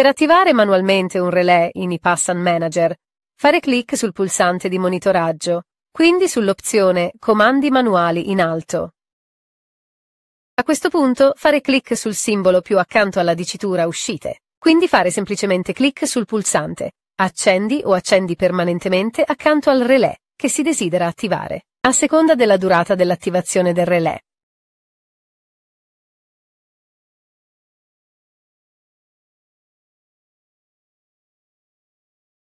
Per attivare manualmente un relè in iPassan Manager, fare clic sul pulsante di monitoraggio, quindi sull'opzione Comandi manuali in alto. A questo punto fare clic sul simbolo più accanto alla dicitura Uscite, quindi fare semplicemente clic sul pulsante Accendi o accendi permanentemente accanto al relè che si desidera attivare, a seconda della durata dell'attivazione del relè.